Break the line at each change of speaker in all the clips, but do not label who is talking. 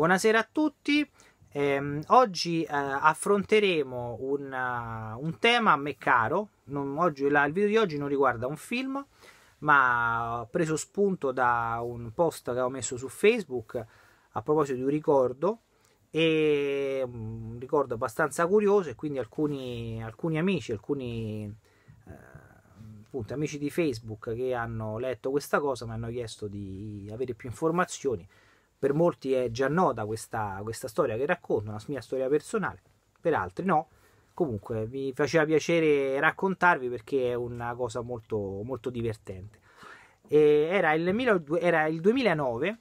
Buonasera a tutti. Eh, oggi eh, affronteremo un, uh, un, tema a me caro. Non, oggi, la, il video di oggi non riguarda un film, ma ho preso spunto da un post che avevo messo su Facebook a proposito di un ricordo. E mm, un ricordo abbastanza curioso, e quindi alcuni, alcuni amici, alcuni eh, appunto, amici di Facebook che hanno letto questa cosa mi hanno chiesto di avere più informazioni per molti è già nota questa, questa storia che racconto, una mia storia personale, per altri no. Comunque mi faceva piacere raccontarvi perché è una cosa molto, molto divertente. Era il, era, il, 2009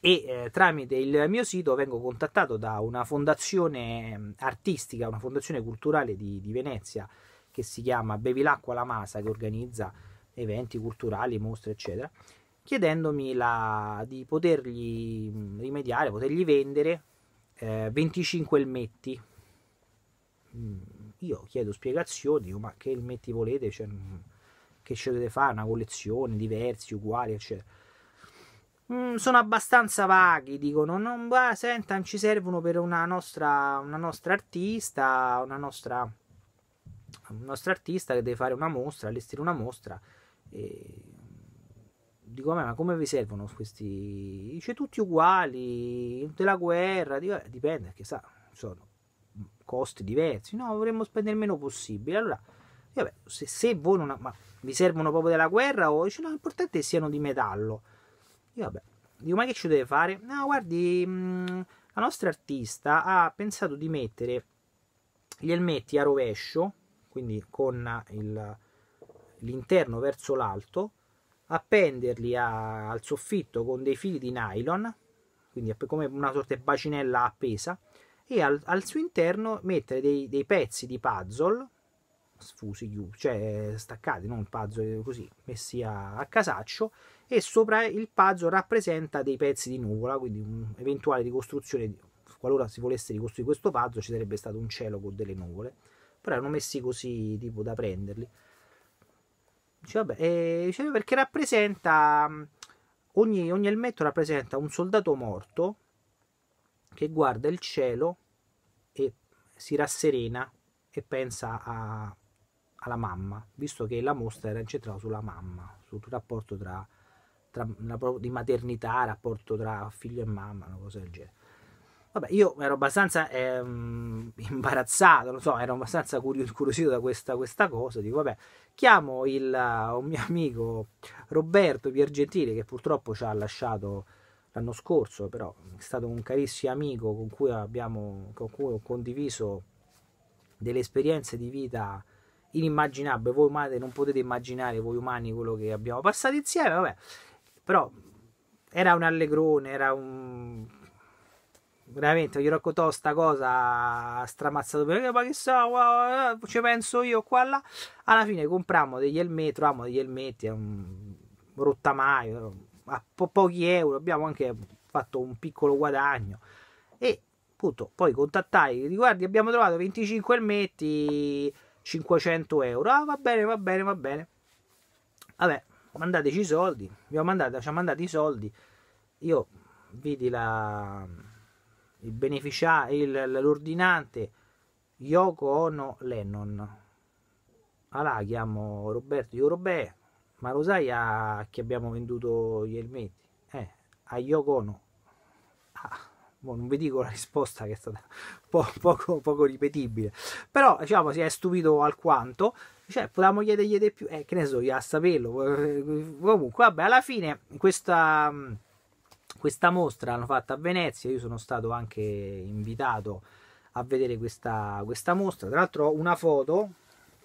e eh, tramite il mio sito vengo contattato da una fondazione mm, artistica, una fondazione culturale di, di Venezia che si chiama Bevilacqua La Masa che organizza eventi culturali, mostre eccetera chiedendomi la, di potergli mm, rimediare, potergli vendere eh, 25 elmetti. Mm, io chiedo spiegazioni, dico, ma che elmetti volete? Cioè, mm, che scegliete fare? Una collezione, diversi, uguali, eccetera. sono abbastanza vaghi, dicono, non va, senta, ci servono per una nostra, una nostra artista, una nostra, una nostra artista che deve fare una mostra, allestire una mostra. E dico ma come vi servono questi? Dice tutti uguali, della guerra, dico, dipende perché sa, sono costi diversi, no, vorremmo spendere il meno possibile. Allora, vabbè, se, se voi non... Ma vi servono proprio della guerra o dice no, l'importante è che siano di metallo. Dico vabbè, dico ma che ci deve fare? No, guardi, mh, mm, la nostra artista ha pensato di mettere gli elmetti a rovescio, quindi con il, l'interno verso l'alto, appenderli a, al soffitto con dei fili di nylon, quindi come una sorta di bacinella appesa, e al, al suo interno mettere dei, dei, pezzi di puzzle sfusi, cioè staccati, non puzzle così, messi a, a casaccio, e sopra il puzzle rappresenta dei pezzi di nuvola, quindi un'eventuale ricostruzione, qualora si volesse ricostruire questo puzzle ci sarebbe stato un cielo con delle nuvole, però erano messi così tipo da prenderli. Dice, vabbè, eh, dice, perché rappresenta mm, ogni, ogni elmetto rappresenta un soldato morto che guarda il cielo e si rasserena e pensa a, alla mamma, visto che la mostra era incentrata sulla mamma, sul rapporto tra, tra di maternità, rapporto tra figlio e mamma, una cosa del genere. Vabbè, io ero abbastanza ehm, imbarazzato, non so, ero abbastanza curioso da questa, questa, cosa. Dico, vabbè, chiamo il, eh, un mio amico Roberto Piergentili, che purtroppo ci ha lasciato l'anno scorso, però è stato un carissimo amico con cui, abbiamo, con cui ho condiviso delle esperienze di vita inimmaginabili. Voi umani non potete immaginare, voi umani, quello che abbiamo passato insieme, vabbè, però era un allegrone, era un veramente gli ho raccontato sta cosa stramazzato perché ma che so eh, ci penso io qua là alla fine comprammo degli elmetti trovammo degli elmetti un rottamaio a po- pochi euro abbiamo anche fatto un piccolo guadagno e appunto poi contattai guardi abbiamo trovato 25 elmetti 500 euro ah va bene va bene va bene vabbè mandateci i soldi abbiamo mandato ci ha mandato i soldi io vidi la il beneficiario, l'ordinante Yoko Ono Lennon. Allora chiamo Roberto, io Robè, ma lo sai a chi abbiamo venduto gli elmetti? Eh, a Yoko Ono. Ah, boh, non vi dico la risposta che è stata po poco, poco, ripetibile, però diciamo si è stupito alquanto, cioè potevamo chiedergli di più, eh, che ne so, io a saperlo. Eh, comunque, vabbè, alla fine questa questa mostra l'hanno fatta a Venezia, io sono stato anche invitato a vedere questa, questa mostra. Tra l'altro ho una foto,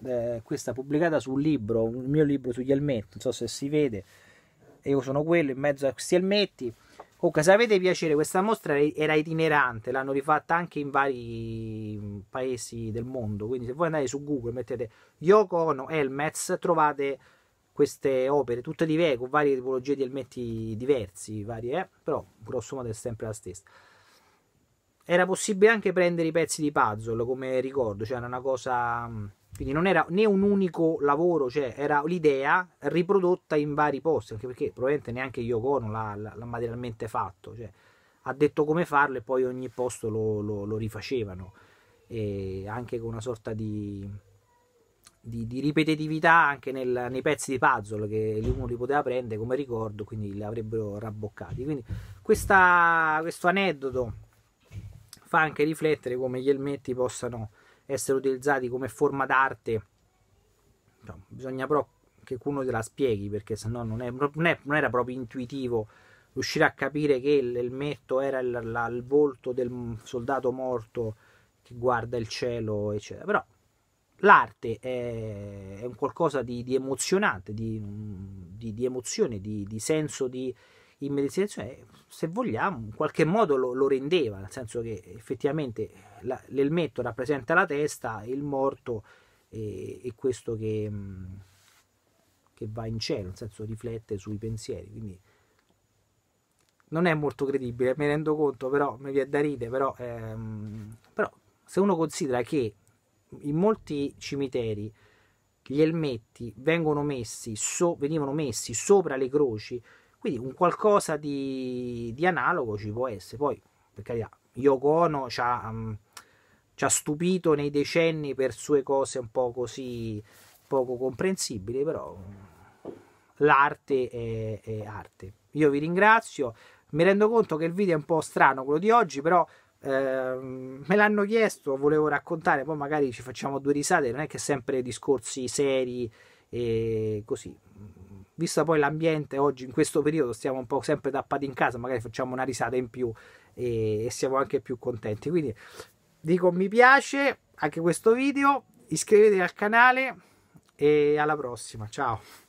eh, questa pubblicata sul libro, un mio libro sugli elmetti, non so se si vede, io sono quello in mezzo a questi elmetti. Comunque, se avete piacere, questa mostra era itinerante, l'hanno rifatta anche in vari mm, paesi del mondo. Quindi, se voi andate su Google, e mettete Yoko Ono Helmets, trovate queste opere, tutte di con varie tipologie di elmetti diversi, varie, eh? però grosso modo è sempre la stessa. Era possibile anche prendere i pezzi di puzzle, come ricordo, cioè era una cosa... Mm, quindi non era né un unico lavoro, cioè era l'idea riprodotta in vari posti, anche perché probabilmente neanche Yoko non l'ha, l'ha materialmente fatto, cioè ha detto come farlo e poi ogni posto lo, lo, lo rifacevano, e anche con una sorta di di, di ripetitività anche nel, nei pezzi di puzzle che uno li poteva prendere come ricordo, quindi li avrebbero rabboccati. Quindi questa, questo aneddoto fa anche riflettere come gli elmetti possano essere utilizzati come forma d'arte. No, bisogna però che qualcuno te la spieghi perché sennò non, è, non, è, non era proprio intuitivo riuscire a capire che l'elmetto era il, la, il volto del soldato morto che guarda il cielo, eccetera. Però l'arte è, un qualcosa di, di emozionante, di, di, di emozione, di, senso di immedesimazione, se vogliamo, in qualche modo lo, lo rendeva, nel senso che effettivamente la, l'elmetto rappresenta la testa, il morto e, e questo che, che, va in cielo, nel senso riflette sui pensieri, quindi non è molto credibile, mi rendo conto, però mi viene da ride, però, ehm, però se uno considera che in molti cimiteri gli elmetti vengono messi so, venivano messi sopra le croci, quindi un qualcosa di, di analogo ci può essere. Poi, per carità, Yoko Ono ci ha, um, ci ha stupito nei decenni per sue cose un po' così poco comprensibili, però mm, l'arte è, è arte. Io vi ringrazio, mi rendo conto che il video è un po' strano quello di oggi, però Ehm, me l'hanno chiesto, volevo raccontare, poi magari ci facciamo due risate, non è che sempre discorsi seri e così. Vista poi l'ambiente oggi in questo periodo stiamo un po' sempre tappati in casa, magari facciamo una risata in più e, e siamo anche più contenti. Quindi dico mi piace anche questo video, iscrivetevi al canale e alla prossima, ciao!